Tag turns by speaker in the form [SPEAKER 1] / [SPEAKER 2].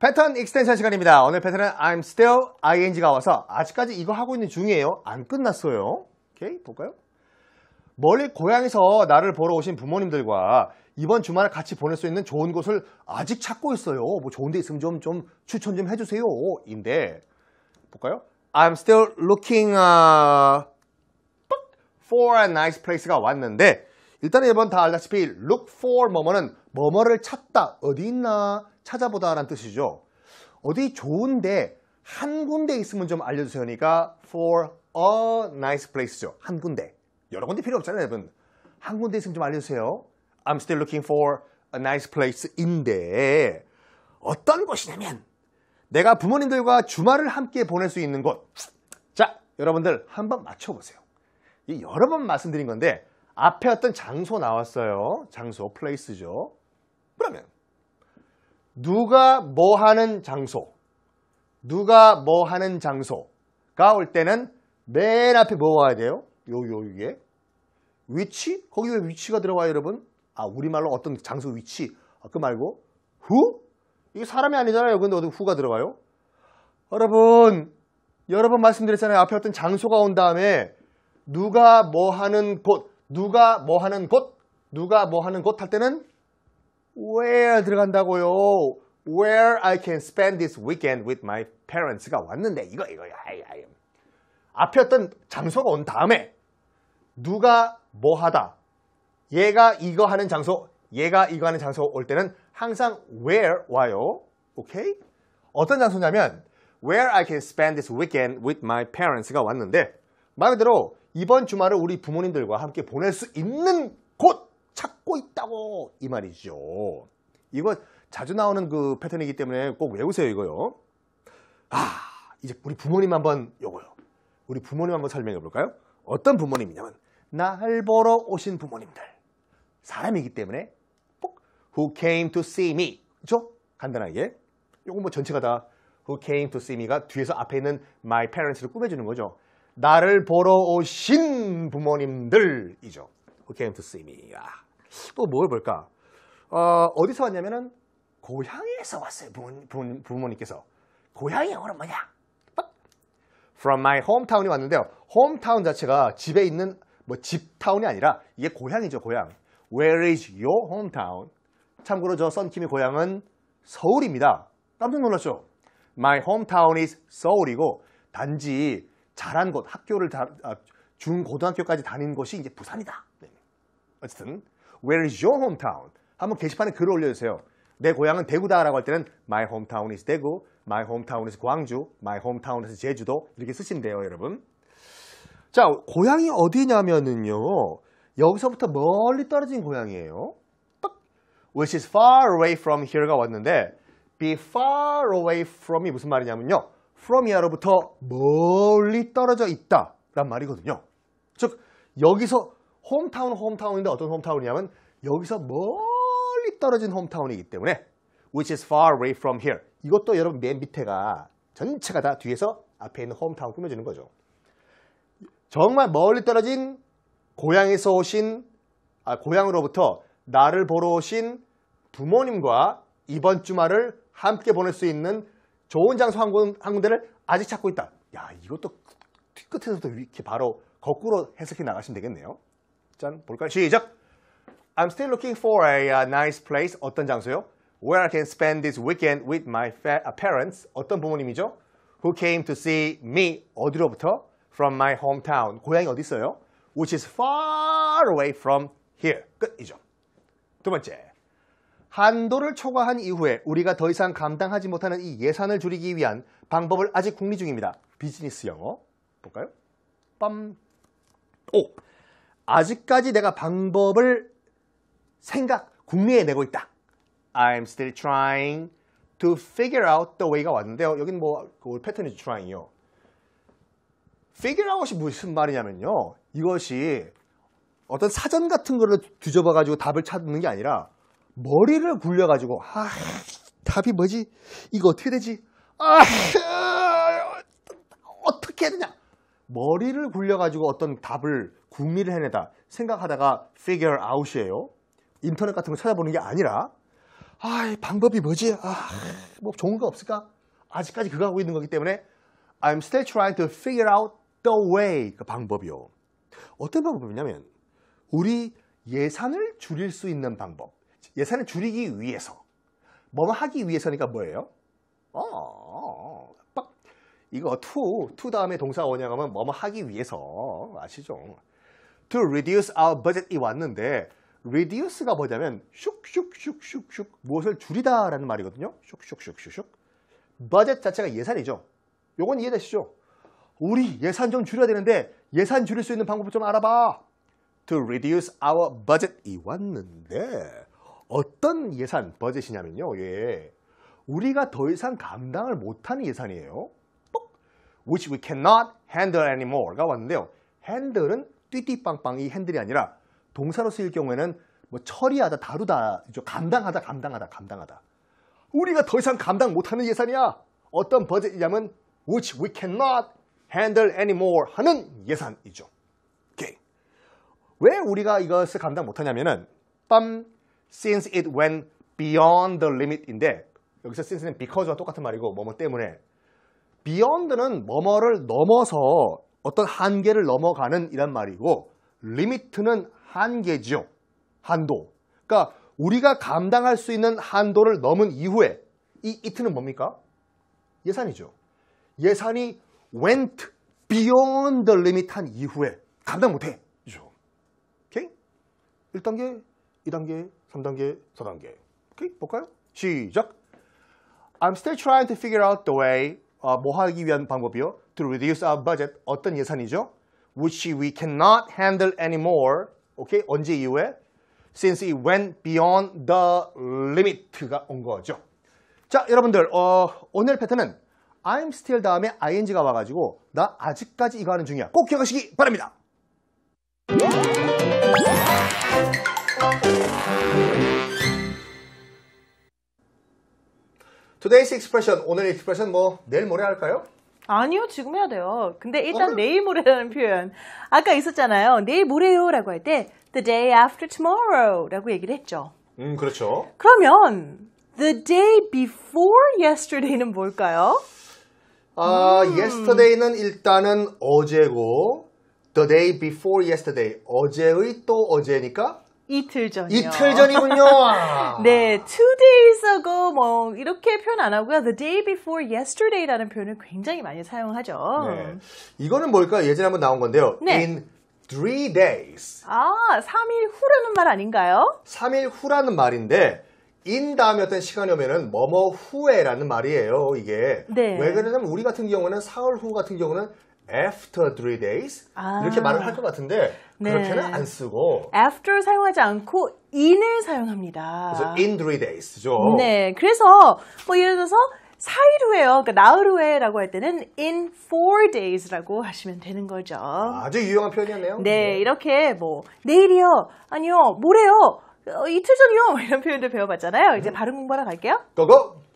[SPEAKER 1] 패턴 익스텐션 시간입니다. 오늘 패턴은 I'm still ing가 와서 아직까지 이거 하고 있는 중이에요. 안 끝났어요. 오케이 볼까요? 멀리 고향에서 나를 보러 오신 부모님들과 이번 주말을 같이 보낼 수 있는 좋은 곳을 아직 찾고 있어요. 뭐 좋은 데 있으면 좀, 좀 추천 좀 해주세요. 인데 볼까요? I'm still looking uh, for a nice place가 왔는데 일단 1번 다 알다시피 look for 뭐뭐는 뭐뭐를 찾다, 어디 있나 찾아보다 라는 뜻이죠. 어디 좋은데 한 군데 있으면 좀 알려주세요 그러 니까 for a nice place죠. 한 군데. 여러 군데 필요 없잖아요 여러분. 한 군데 있으면 좀 알려주세요. I'm still looking for a nice place인데 어떤 곳이냐면 내가 부모님들과 주말을 함께 보낼 수 있는 곳. 자, 여러분들 한번 맞춰보세요. 여러 번 말씀드린 건데 앞에 어떤 장소 나왔어요. 장소, 플레이스죠 그러면 누가 뭐 하는 장소, 누가 뭐 하는 장소가 올 때는 맨 앞에 뭐가 와야 돼요? 요, 요, 위에. 위치? 거기 왜 위치가 들어와요, 여러분? 아, 우리말로 어떤 장소 위치. 아, 그 말고 후? 이게 사람이 아니잖아요. 근데 어디 w h 가들어가요 여러분, 여러분 말씀드렸잖아요. 앞에 어떤 장소가 온 다음에 누가 뭐 하는 곳, 누가 뭐 하는 곳, 누가 뭐 하는 곳 할 때는 where 들어간다고요. Where I can spend this weekend with my parents가 왔는데 이거 이거야. 앞에 어떤 장소가 온 다음에 누가 뭐 하다, 얘가 이거 하는 장소, 얘가 이거 하는 장소 올 때는 항상 where 와요. 오케이? 어떤 장소냐면 where I can spend this weekend with my parents가 왔는데 마음에 들어 이번 주말을 우리 부모님들과 함께 보낼 수 있는 곳 찾고 있다고 이 말이죠. 이거 자주 나오는 그 패턴이기 때문에 꼭 외우세요 이거요. 아 이제 우리 부모님 한번 요거요. 우리 부모님 한번 설명해 볼까요? 어떤 부모님이냐면 날 보러 오신 부모님들. 사람이기 때문에 Who came to see me? 그죠? 간단하게. 요거 뭐 전체가 다 Who came to see me가 뒤에서 앞에 있는 my parents를 꾸며주는 거죠. 나를 보러 오신 부모님들이죠. Who came to see me. 아, 또뭘 볼까? 어, 어디서 왔냐면은 고향에서 왔어요. 부모님, 부모, 님께서 고향이 영어로 뭐냐? From my hometown이 왔는데요. hometown 자체가 집에 있는 뭐 집타운이 아니라 이게 고향이죠, 고향. Where is your hometown? 참고로 저 썬킴의 고향은 서울입니다. 깜짝 놀랐죠? My hometown is 서울이고 단지 잘한 곳, 학교를 다, 아, 중고등학교까지 다닌 곳이 이제 부산이다. 네. 어쨌든 Where is your hometown? 한번 게시판에 글을 올려주세요. 내 고향은 대구다 라고 할 때는 My hometown is 대구, My hometown is 광주, My hometown is 제주도 이렇게 쓰시면 돼요 여러분. 자 고향이 어디냐면은요 여기서부터 멀리 떨어진 고향이에요. Which is far away from here가 왔는데 be far away from이 무슨 말이냐면요 from이야로부터 멀리 떨어져 있다 란 말이거든요 즉 여기서 홈타운 홈타운인데 어떤 홈타운이냐면 여기서 멀리 떨어진 홈타운이기 때문에 which is far away from here 이것도 여러분 맨 밑에가 전체가 다 뒤에서 앞에 있는 홈타운 꾸며주는 거죠 정말 멀리 떨어진 고향에서 오신 아, 고향으로부터 나를 보러 오신 부모님과 이번 주말을 함께 보낼 수 있는 좋은 장소 한, 군, 한 군데를 아직 찾고 있다. 야 이것도 끝에서부 이렇게 바로 거꾸로 해석해 나가시면 되겠네요. 짠 볼까요? 시작! I'm still looking for a, a nice place. 어떤 장소요? Where I can spend this weekend with my parents. 어떤 부모님이죠? Who came to see me. 어디로부터? From my hometown. 고향이 어디 있어요? Which is far away from here. 끝이죠. 두 번째. 한도를 초과한 이후에 우리가 더 이상 감당하지 못하는 이 예산을 줄이기 위한 방법을 아직 국리 중입니다. 비즈니스 영어 볼까요? 빰. 오. 아직까지 내가 방법을 생각, 국리해내고 있다. I'm still trying to figure out the way가 왔는데요. 여긴 뭐, 그 패턴이 trying이요. figure out이 무슨 말이냐면요. 이것이 어떤 사전 같은 거를 뒤져봐가지고 답을 찾는 게 아니라 머리를 굴려가지고 아 답이 뭐지? 이거 어떻게 되지? 아 어떻게 해야 되냐? 머리를 굴려가지고 어떤 답을 궁리를 해내다 생각하다가 figure out이에요. 인터넷 같은 거 찾아보는 게 아니라 아 방법이 뭐지? 아뭐 좋은 거 없을까? 아직까지 그거 하고 있는 거기 때문에 I'm still trying to figure out the way 그 방법이요. 어떤 방법이냐면 우리 예산을 줄일 수 있는 방법 예산을 줄이기 위해서. 뭐뭐 하기 위해서니까 뭐예요? 어, 어, 어. 빡. 이거 to, to 다음에 동사 원형하면 뭐뭐 하기 위해서. 아시죠? To reduce our budget이 왔는데 reduce가 뭐냐면 슉슉슉슉슉 무엇을 줄이다 라는 말이거든요. 슉슉슉슉슉 budget 자체가 예산이죠. 요건 이해되시죠? 우리 예산 좀 줄여야 되는데 예산 줄일 수 있는 방법을 좀 알아봐. To reduce our budget이 왔는데 어떤 예산, 버젯이냐면요. 예. 우리가 더 이상 감당을 못하는 예산이에요. Which we cannot handle anymore가 왔는데요. handle은 띠띠빵빵이 핸들이 아니라 동사로 쓰일 경우에는 뭐 처리하다, 다루다, 감당하다, 감당하다, 감당하다. 우리가 더 이상 감당 못하는 예산이야. 어떤 버젯이냐면 which we cannot handle anymore 하는 예산이죠. 오케이. 왜 우리가 이것을 감당 못하냐면은 빰 since it went beyond the limit인데 여기서 since는 because와 똑같은 말이고 뭐뭐 때문에 beyond는 뭐뭐를 넘어서 어떤 한계를 넘어가는 이란 말이고 limit는 한계죠. 한도. 그러니까 우리가 감당할 수 있는 한도를 넘은 이후에 이 it는 뭡니까? 예산이죠. 예산이 went beyond the limit 한 이후에 감당 못해. 오케이? 1단계 2단계, 3단계, 4단계. 오케이? 볼까요? 시작! I'm still trying to figure out the way 어, 뭐 하기 위한 방법이요? To reduce our budget. 어떤 예산이죠? Which we cannot handle anymore. 오케이? 언제 이후에? Since it went beyond the limit가 온 거죠. 자, 여러분들 어, 오늘 패턴은 I'm still 다음에 ing가 와가지고 나 아직까지 이거 하는 중이야. 꼭 기억하시기 바랍니다. Today's expression, 오늘의 expression 뭐 내일 모레 할까요? 아니요, 지금 해야 돼요. 근데 일단 오늘? 내일 모레라는 표현. 아까 있었잖아요. 내일 모레요 라고 할 때 the day after tomorrow 라고 얘기를 했죠. 음, 그렇죠. 그러면 the day before yesterday는 뭘까요? 아, 음. yesterday는 일단은 어제고 the day before yesterday 어제의 또 어제니까 이틀 전이요. 이틀 전이군요. 네, two days ago 뭐 이렇게 표현 안 하고요. The day before yesterday라는 표현을 굉장히 많이 사용하죠. 네. 이거는 뭘까? 예전에 한번 나온 건데요. 네. In three days. 아, 3일 후라는 말 아닌가요? 3일 후라는 말인데 in 다음에 어떤 시간이 오면은 뭐뭐 후에라는 말이에요. 이게 네. 왜 그러냐면 우리 같은 경우는 4월 후 같은 경우는 after three days 아. 이렇게 말을 할 것 같은데 네. 그렇게는 안 쓰고 after 사용하지 않고 in을 사용합니다. 그래서 in three days죠. 네, 그래서 뭐 예를 들어서 4일 후에요. 그러니까 나흘 후에라고 할 때는 in four days라고 하시면 되는 거죠. 아주 유용한 표현이었네요. 네, 네. 이렇게 뭐 내일이요, 아니요, 모레요, 어, 이틀 전이요 뭐 이런 표현들 배워봤잖아요. 이제 음. 발음 공부하러 갈게요. 고고!